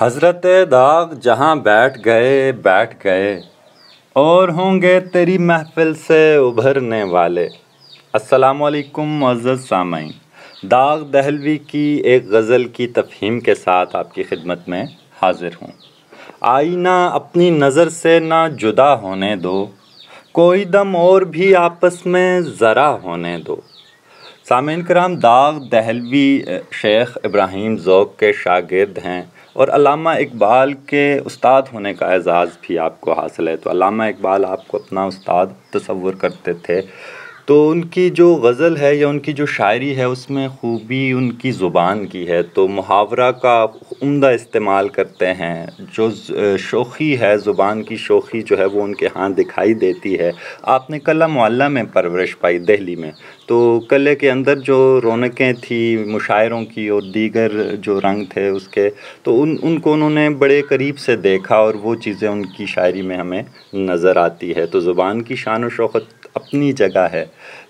हज़रत दाग जहाँ बैठ गए बैठ गए और होंगे तेरी महफिल से उभरने वाले असलकुम मज़द सामीन दाग दहलवी की एक गज़ल की तफहीम के साथ आपकी खिदमत में हाजिर हूँ आईना अपनी नज़र से ना जुदा होने दो कोई दम और भी आपस में ज़रा होने दो सामिन कराम दाग दहलवी शेख इब्राहिम ओक के शागिर्द हैं और अलामा इकबाल के उस्ताद होने का एजाज़ भी आपको हासिल है तो अलामा इकबाल आपको अपना उस्ताद तस्वुर करते थे तो उनकी जो गज़ल है या उनकी जो शायरी है उसमें खूबी उनकी ज़ुबान की है तो मुहावरा का उम्दा इस्तेमाल करते हैं जो शोखी है ज़ुबान की शोखी जो है वो उनके हाथ दिखाई देती है आपने कला मोहल्ला में परवरिश पाई दिल्ली में तो कले के अंदर जो रौनकें थी मुशायरों की और दीगर जो रंग थे उसके तो उन उनको उन्होंने बड़े करीब से देखा और वो चीज़ें उनकी शायरी में हमें नज़र आती है तो ज़ुबान की शान व शौकत अपनी जगह है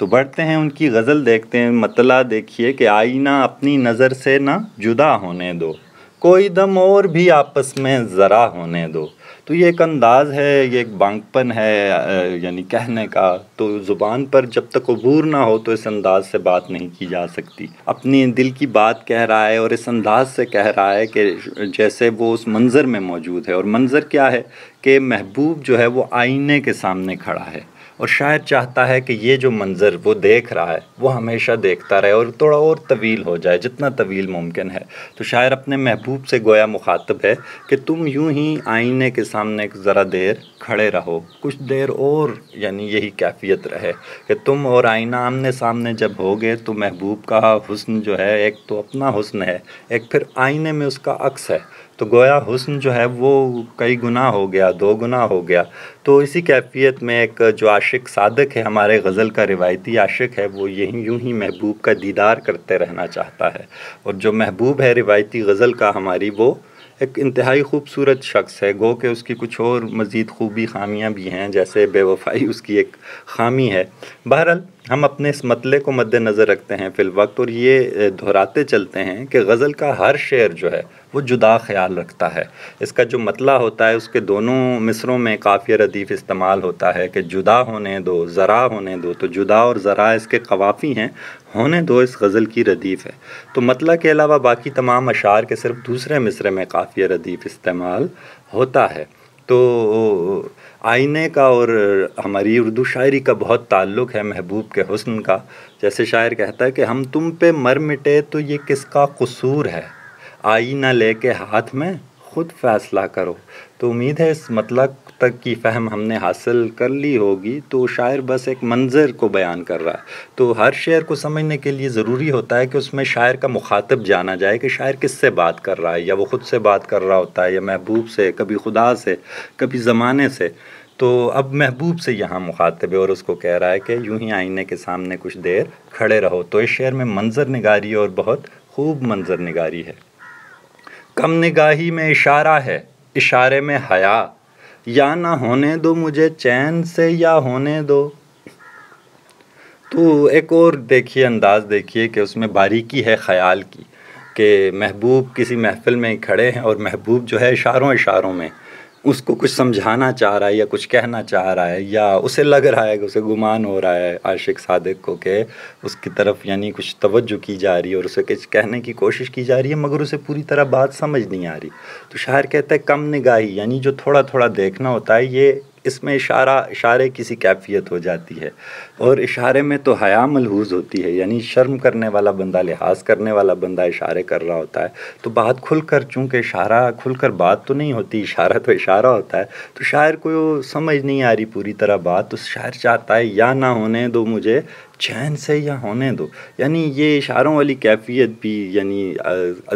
तो बढ़ते हैं उनकी गज़ल देखते हैं मतला देखिए कि आईना अपनी नज़र से ना जुदा होने दो कोई दम और भी आपस में ज़रा होने दो तो ये एक अंदाज़ है ये एक बांकपन है यानी कहने का तो ज़ुबान पर जब तक अबूर ना हो तो इस अंदाज़ से बात नहीं की जा सकती अपनी दिल की बात कह रहा है और इस अंदाज़ से कह रहा है कि जैसे वो उस मंज़र में मौजूद है और मंज़र क्या है कि महबूब जो है वो आईने के सामने खड़ा है और शायर चाहता है कि ये जो मंज़र वो देख रहा है वो हमेशा देखता रहे और थोड़ा और तवील हो जाए जितना तवील मुमकिन है तो शायर अपने महबूब से गोया मुखातब है कि तुम यूं ही आईने के सामने ज़रा देर खड़े रहो कुछ देर और यानी यही कैफियत रहे कि तुम और आईना आमने सामने जब गए तो महबूब का हुस्न जो है एक तो अपना हुस्न है एक फिर आईने में उसका अक्स है तो गोया हुस्न जो है वो कई गुना हो गया दो गुना हो गया तो इसी कैफियत में एक जो आशिक सादक है हमारे गज़ल का रिवायती आशिक है वो यहीं यूं ही महबूब का दीदार करते रहना चाहता है और जो महबूब है रिवायती गज़ल का हमारी वो एक इंतहाई खूबसूरत शख्स है गो के उसकी कुछ और मज़ीद खूबी खामियाँ भी हैं जैसे बेवफाई उसकी एक खामी है बहरहाल हम अपने इस मतले को मद्देनज़र रखते हैं फिल वक्त और ये दोहराते चलते हैं कि गज़ल का हर शेर जो है वो जुदा ख्याल रखता है इसका जो मतला होता है उसके दोनों मिसरों में काफ़ी रदीफ़ इस्तेमाल होता है कि जुदा होने दो ज़रा होने दो तो जुदा और ज़रा इसके कवाफ़ी हैं होने दो इस गज़ल की रदीफ़ है तो मतला के अलावा बाकी तमाम अशार के सिर्फ दूसरे मिसरे में काफ़ी रदीफ़ इस्तेमाल होता है तो आईने का और हमारी उर्दू शायरी का बहुत ताल्लुक है महबूब के हुस्न का जैसे शायर कहता है कि हम तुम पे मर मिटे तो ये किसका कसूर है आईना लेके हाथ में ख़ुद फैसला करो तो उम्मीद है इस मतलब तक की फहम हमने हासिल कर ली होगी तो शायर बस एक मंज़र को बयान कर रहा है तो हर शेर को समझने के लिए ज़रूरी होता है कि उसमें शायर का मुखातब जाना जाए कि शायर किससे बात कर रहा है या वो ख़ुद से बात कर रहा होता है या महबूब से कभी खुदा से कभी ज़माने से तो अब महबूब से यहाँ मुखातब है और उसको कह रहा है कि यूं ही आईने के सामने कुछ देर खड़े रहो तो इस शेर में मंजर निगारी और बहुत खूब मंजर निगारी है कम निगाही में इशारा है इशारे में हया या ना होने दो मुझे चैन से या होने दो तो एक और देखिए अंदाज़ देखिए कि उसमें बारीकी है ख़याल की कि महबूब किसी महफ़िल में खड़े हैं और महबूब जो है इशारों इशारों में उसको कुछ समझाना चाह रहा है या कुछ कहना चाह रहा है या उसे लग रहा है कि उसे गुमान हो रहा है आशिक सादिक को के उसकी तरफ यानी कुछ तवज्जो की जा रही है और उसे कुछ कहने की कोशिश की जा रही है मगर उसे पूरी तरह बात समझ नहीं आ रही तो शायर कहता है कम निगाही यानी जो थोड़ा थोड़ा देखना होता है ये इसमें इशारा इशारे किसी कैफियत हो जाती है और इशारे में तो हया मलहूज होती है यानी शर्म करने वाला बंदा लिहाज करने वाला बंदा इशारे कर रहा होता है तो बात खुल कर चूँकि इशारा खुल कर बात तो नहीं होती इशारा तो इशारा होता है तो शायर को समझ नहीं आ रही पूरी तरह बात तो शायर चाहता है या ना होने दो मुझे चैन से या होने दो यानी ये इशारों वाली कैफियत भी यानी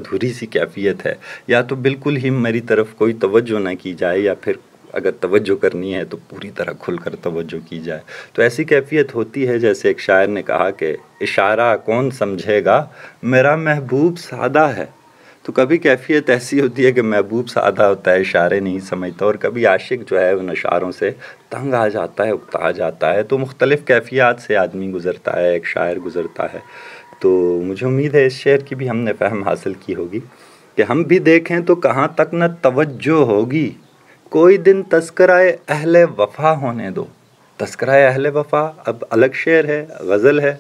अधूरी सी कैफियत है या तो बिल्कुल ही मेरी तरफ कोई तवज्जो ना की जाए या फिर अगर तवज्जो करनी है तो पूरी तरह खुल कर तवज्जो की जाए तो ऐसी कैफियत होती है जैसे एक शायर ने कहा कि इशारा कौन समझेगा मेरा महबूब सादा है तो कभी कैफियत ऐसी होती है कि महबूब सादा होता है इशारे नहीं समझता और कभी आशिक जो है उन इशारों से तंग आ जाता है उगता जाता है तो मुख्तलिफ़ कैफियात से आदमी गुज़रता है एक शायर गुज़रता है तो मुझे उम्मीद है इस शेर की भी हमने फहम हासिल की होगी कि हम भी देखें तो कहाँ तक न तवज्जो होगी कोई दिन तस्कराए अहल वफा होने दो तस्कराए अहल वफा अब अलग शेर है गज़ल है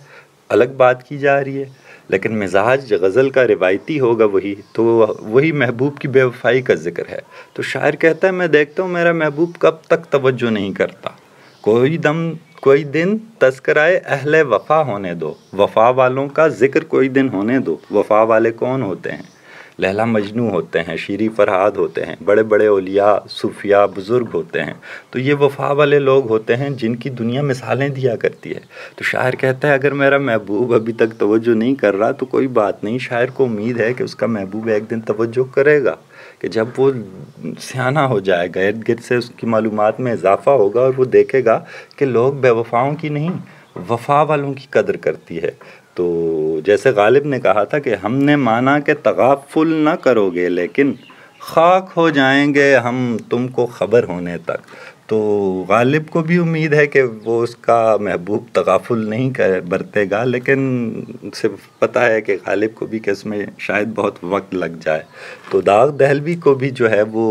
अलग बात की जा रही है लेकिन मिजाज गज़ल का रिवायती होगा वही तो वही महबूब की बेवफाई का जिक्र है तो शायर कहता है मैं देखता हूँ मेरा महबूब कब तक तवज्जो नहीं करता कोई दम कोई दिन तस्कराए अहल वफा होने दो वफा वालों का जिक्र कोई दिन होने दो वफा वाले कौन होते हैं लैला मजनू होते हैं शीरी फरहाद होते हैं बड़े बड़े ओलिया सूफिया बुज़ुर्ग होते हैं तो ये वफा वाले लोग होते हैं जिनकी दुनिया मिसालें दिया करती है तो शायर कहता है अगर मेरा महबूब अभी तक तोज्जो नहीं कर रहा तो कोई बात नहीं शायर को उम्मीद है कि उसका महबूब एक दिन तवज्जो करेगा कि जब वो सियाना हो जाएगा इर्द गिर्द से उसकी मालूम में इजाफ़ा होगा और वो देखेगा कि लोग बेवफाओं की नहीं वफा वालों की कदर करती है तो जैसे गालिब ने कहा था कि हमने माना कि तगाफुल ना करोगे लेकिन खाक हो जाएंगे हम तुमको ख़बर होने तक तो गालिब को भी उम्मीद है कि वो उसका महबूब तगाफुल नहीं कर बरतेगा लेकिन सिर्फ पता है कि गालिब को भी कि में शायद बहुत वक्त लग जाए तो दाग दहलवी को भी जो है वो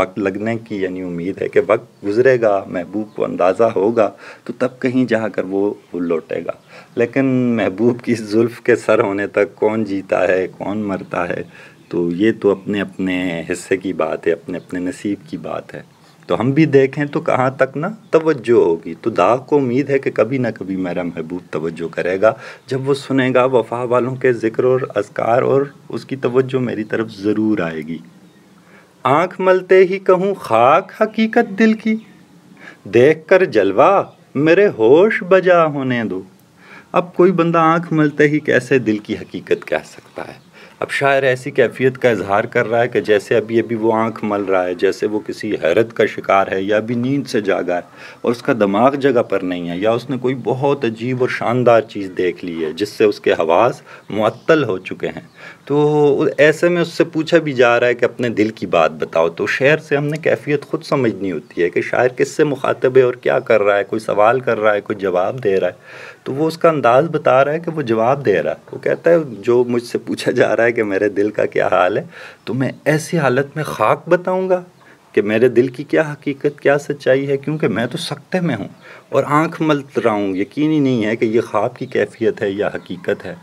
वक्त लगने की यानी उम्मीद है कि वक्त गुजरेगा महबूब को अंदाज़ा होगा तो तब कहीं जा कर वो लौटेगा लेकिन महबूब की जुल्फ़ के सर होने तक कौन जीता है कौन मरता है तो ये तो अपने अपने हिस्से की बात है अपने अपने नसीब की बात है तो हम भी देखें तो कहाँ तक ना तवज्जो होगी तो दा को उम्मीद है कि कभी ना कभी मेरा महबूब तवज्जो करेगा जब वो सुनेगा वफा वालों के ज़िक्र और असकार और उसकी तवज्जो मेरी तरफ ज़रूर आएगी आँख मलते ही कहूँ खाक हकीकत दिल की देख कर जलवा मेरे होश बजा होने दो अब कोई बंदा आँख मलते ही कैसे दिल की हकीकत कह सकता है अब शायर ऐसी कैफियत का इजहार कर रहा है कि जैसे अभी अभी वो आंख मल रहा है जैसे वो किसी हैरत का शिकार है या अभी नींद से जागा है और उसका दिमाग जगह पर नहीं है या उसने कोई बहुत अजीब और शानदार चीज़ देख ली है जिससे उसके हवास मअतल हो चुके हैं तो ऐसे में उससे पूछा भी जा रहा है कि अपने दिल की बात बताओ तो शेयर से हमने कैफियत खुद समझनी होती है कि शायर किससे मुखातब है और क्या कर रहा है कोई सवाल कर रहा है कोई जवाब दे रहा है तो वो उसका अंदाज़ बता रहा है कि वो जवाब दे रहा है वो कहता है जो मुझसे पूछा जा रहा है कि मेरे दिल का क्या हाल है तो मैं ऐसी हालत में खाक बताऊँगा कि मेरे दिल की क्या हकीकत क्या सच्चाई है क्योंकि मैं तो सख्ते में हूँ और आंख मल रहा हूँ यकीन ही नहीं है कि ये ख्वाब की कैफियत है या हकीकत है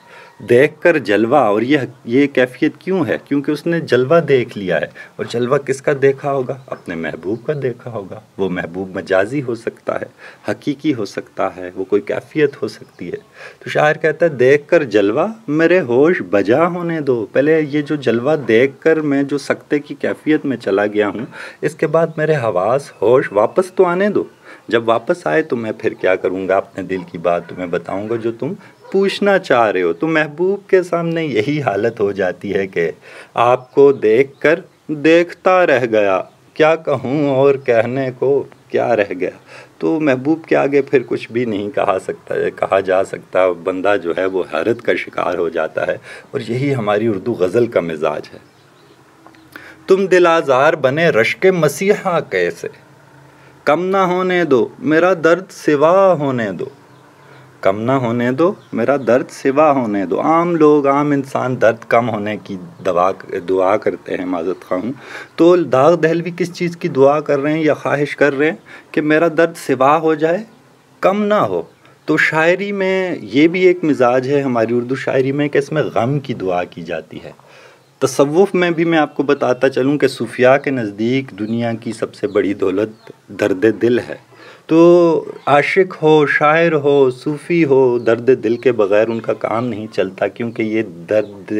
देख कर जलवा और ये ये कैफियत क्यों है क्योंकि उसने जलवा देख लिया है और जलवा किसका देखा होगा अपने महबूब का देखा होगा वो महबूब मजाजी हो सकता है हकीकी हो सकता है वो कोई कैफियत हो सकती है तो शायर कहता है देख कर जलवा मेरे होश बजा होने दो पहले ये जो जलवा देख कर मैं जो सकते की कैफियत में चला गया हूँ इसके बाद मेरे हवास होश वापस तो आने दो जब वापस आए तो मैं फिर क्या करूँगा अपने दिल की बात तुम्हें बताऊँगा जो तुम पूछना चाह रहे हो तो महबूब के सामने यही हालत हो जाती है कि आपको देख कर देखता रह गया क्या कहूँ और कहने को क्या रह गया तो महबूब के आगे फिर कुछ भी नहीं कहा सकता है कहा जा सकता बंदा जो है वो हैरत का शिकार हो जाता है और यही हमारी उर्दू गज़ल का मिजाज है तुम दिलाजार बने रश्के मसीहा कैसे कम ना होने दो मेरा दर्द सिवा होने दो कम ना होने दो मेरा दर्द सिवा होने दो आम लोग आम इंसान दर्द कम होने की दवा दुआ करते हैं माजत खाऊँ तो दाग दहल भी किस चीज़ की दुआ कर रहे हैं या ख्वाहिश कर रहे हैं कि मेरा दर्द सिवा हो जाए कम ना हो तो शायरी में ये भी एक मिजाज है हमारी उर्दू शायरी में कि इसमें गम की दुआ की जाती है तसवुफ़ में भी मैं आपको बताता चलूँ कि सूफिया के नज़दीक दुनिया की सबसे बड़ी दौलत दर्द दिल है तो आशिक हो शायर हो सूफ़ी हो दर्द दिल के बग़ैर उनका काम नहीं चलता क्योंकि ये दर्द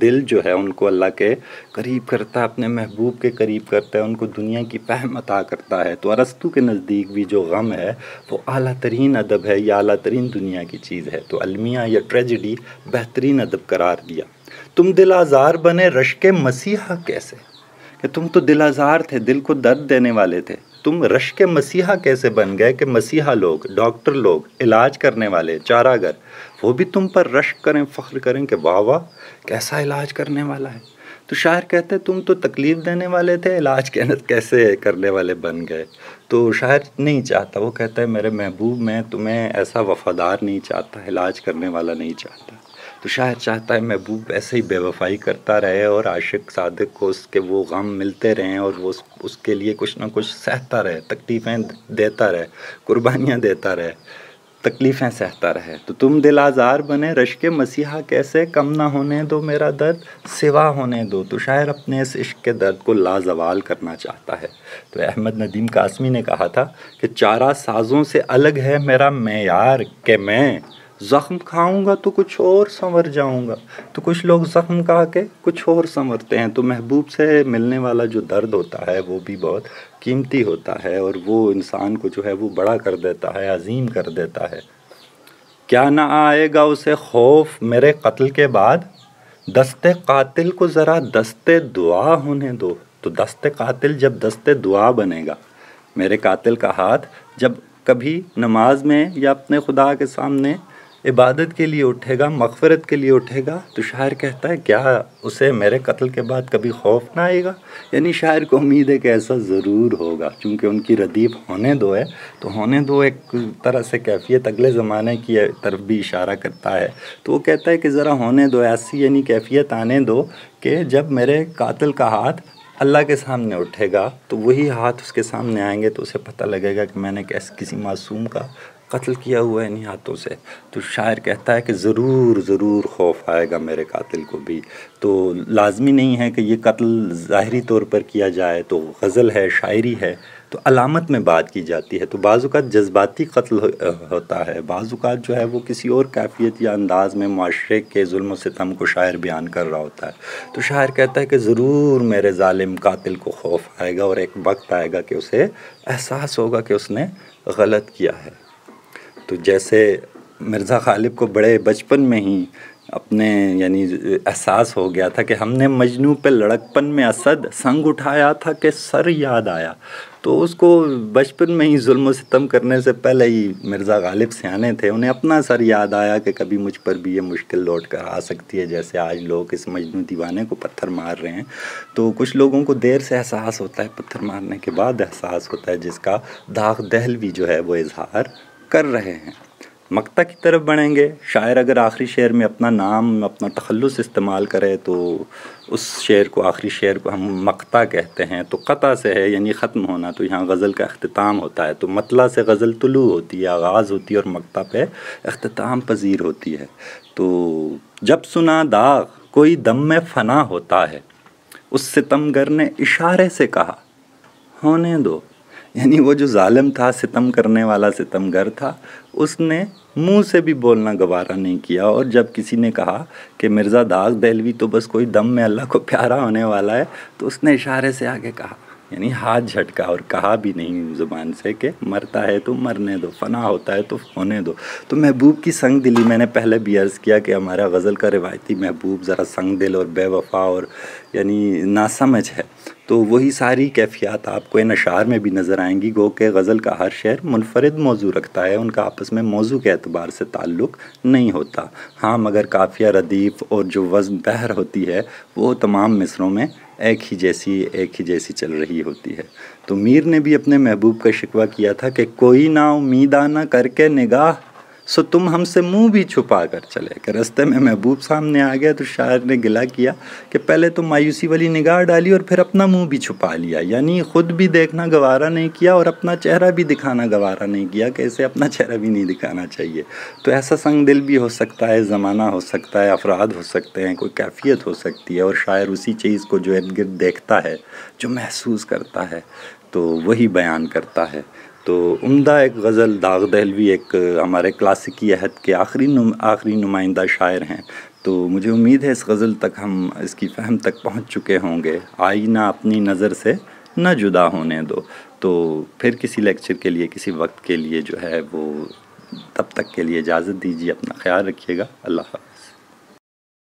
दिल जो है उनको अल्लाह के करीब करता है अपने महबूब के करीब करता है उनको दुनिया की पहम अता करता है तो अरस्तु के नज़दीक भी जो गम है वो अली तरीन अदब है या अली तरीन दुनिया की चीज़ है तो अलमिया या ट्रेजडी बेहतरीन अदब करार दिया तुम दिल आज़ार बने रश के मसीहा कैसे कि तुम तो दिल आज़ार थे दिल को दर्द देने वाले थे तुम रश के मसीहा कैसे बन गए कि मसीहा लोग डॉक्टर लोग इलाज करने वाले चारागर वो भी तुम पर रश करें फ़ख्र करें कि वाह वाह कैसा इलाज करने वाला है तो शायर कहते तुम तो तकलीफ़ देने वाले थे इलाज कैसे करने वाले बन गए तो शायर नहीं चाहता वो कहता है मेरे महबूब मैं तुम्हें ऐसा वफ़ादार नहीं चाहता इलाज करने वाला नहीं चाहता तो शायर चाहता है महबूब ऐसे ही बेवफाई करता रहे और आशिक सादिक को उसके वो गम मिलते रहें और वो उसके लिए कुछ ना कुछ सहता रहे तकलीफ़ें देता रहे कुर्बानियाँ देता रहे तकलीफ़ें सहता रहे तो तुम दिल आज़ार बने रश के मसीहा कैसे कम ना होने दो मेरा दर्द सिवा होने दो तो शायर अपने इस इश्क के दर्द को लाजवाल करना चाहता है तो अहमद नदीम कासमी ने कहा था कि चारा साजों से अलग है मेरा मैार के मैं ज़ख्म खाऊंगा तो कुछ और संवर जाऊंगा तो कुछ लोग ज़ख्म खा के कुछ और संवरते हैं तो महबूब से मिलने वाला जो दर्द होता है वो भी बहुत कीमती होता है और वो इंसान को जो है वो बड़ा कर देता है अजीम कर देता है क्या ना आएगा उसे खौफ मेरे कत्ल के बाद दस्ते कातिल को ज़रा दस्ते दुआ होने दो तो दस्ते कातिल जब दस्ते दुआ बनेगा मेरे कातिल का हाथ जब कभी नमाज में या अपने खुदा के सामने इबादत के लिए उठेगा मकफरत के लिए उठेगा तो शायर कहता है क्या उसे मेरे कत्ल के बाद कभी खौफ ना आएगा यानी शायर को उम्मीद है कि ऐसा ज़रूर होगा क्योंकि उनकी रदीब होने दो है तो होने दो एक तरह से कैफियत अगले ज़माने की तरफ भी इशारा करता है तो वो कहता है कि ज़रा होने दो ऐसी यानी कैफियत आने दो कि जब मेरे कातल का हाथ अल्लाह के सामने उठेगा तो वही हाथ उसके सामने आएंगे तो उसे पता लगेगा कि मैंने कैसे किसी मासूम का कत्ल किया हुआ है इन्हीं हाथों से तो शायर कहता है कि ज़रूर ज़रूर खौफ आएगा मेरे कातिल को भी तो लाजमी नहीं है कि ये कत्ल ज़ाहरी तौर पर किया जाए तो गज़ल है शायरी है तो अलामत में बात की जाती है तो बाज़ात जज्बाती कत्ल होता है बाज़ात जो है वो किसी और कैफियत या अंदाज़ में माशरे के जुल्म सितम को शायर बयान कर रहा होता है तो शायर कहता है कि ज़रूर मेरे ालिम कातिल को खौफ आएगा और एक वक्त आएगा कि उसे एहसास होगा कि उसने गलत किया है तो जैसे मिर्ज़ा गालिब को बड़े बचपन में ही अपने यानी एहसास हो गया था कि हमने मजनू पे लड़कपन में असद संग उठाया था कि सर याद आया तो उसको बचपन में ही जुल्म सितम करने से पहले ही मिर्ज़ा गालिब सियाने थे उन्हें अपना सर याद आया कि कभी मुझ पर भी ये मुश्किल लौट कर आ सकती है जैसे आज लोग इस मजनू दीवाने को पत्थर मार रहे हैं तो कुछ लोगों को देर से एहसास होता है पत्थर मारने के बाद एहसास होता है जिसका दाग दहल भी जो है वो इजहार कर रहे हैं मक्ता की तरफ बढ़ेंगे शायर अगर आखिरी शेर में अपना नाम अपना तखलस इस्तेमाल करे तो उस शेर को आखिरी शेर को हम मक्ता कहते हैं तो क़़ा से है यानी ख़त्म होना तो यहाँ गज़ल का अख्ताम होता है तो मतला से गज़ल तुलू होती है आगाज़ होती है और मक्ता पे अख्ताम पजीर होती है तो जब सुना दाग कोई दम में फ़ना होता है उस सितमगर ने इशारे से कहा होने दो यानी वो जो जालिम था सितम करने वाला सितमगर था उसने मुंह से भी बोलना गवारा नहीं किया और जब किसी ने कहा कि मिर्ज़ा दाग दहलवी तो बस कोई दम में अल्लाह को प्यारा होने वाला है तो उसने इशारे से आगे कहा यानी हाथ झटका और कहा भी नहीं ज़ुबान से कि मरता है तो मरने दो फना होता है तो होने दो तो महबूब की संग दिली मैंने पहले भी अर्ज़ किया कि हमारा गज़ल का रिवायती महबूब ज़रा संग दिल और बेवफा और यानी नासमझ है तो वही सारी कैफियात आपको इन अशार में भी नज़र आएंगी गो के गज़ल का हर शेर मुनफरद मौजू रखता है उनका आपस में मौजू के अतबार से ताल्लुक़ नहीं होता हाँ मगर काफिया रदीफ़ और जो वज़न बहर होती है वो तमाम मिसरों में एक ही जैसी एक ही जैसी चल रही होती है तो मीर ने भी अपने महबूब का शिकवा किया था कि कोई ना उम्मीदा ना करके निगाह सो तुम हमसे मुंह भी छुपा कर चले कि रस्ते में महबूब सामने आ गया तो शायर ने गिला किया कि पहले तो मायूसी वाली निगाह डाली और फिर अपना मुंह भी छुपा लिया यानी ख़ुद भी देखना गवारा नहीं किया और अपना चेहरा भी दिखाना गवारा नहीं किया कि इसे अपना चेहरा भी नहीं दिखाना चाहिए तो ऐसा संग दिल भी हो सकता है ज़माना हो सकता है अफराद हो सकते हैं कोई कैफियत हो सकती है और शायर उसी चीज़ को जो इर्द गिर्द देखता है जो महसूस करता है तो वही बयान करता है तो उम्दा एक गज़ल दाग दहलवी एक हमारे क्लासिकी अहद के आखिरी नुम आखिरी नुमाइंदा शायर हैं तो मुझे उम्मीद है इस गज़ल तक हम इसकी फहम तक पहुंच चुके होंगे आईना अपनी नज़र से न जुदा होने दो तो फिर किसी लेक्चर के लिए किसी वक्त के लिए जो है वो तब तक के लिए इजाज़त दीजिए अपना ख्याल रखिएगा अल्लाह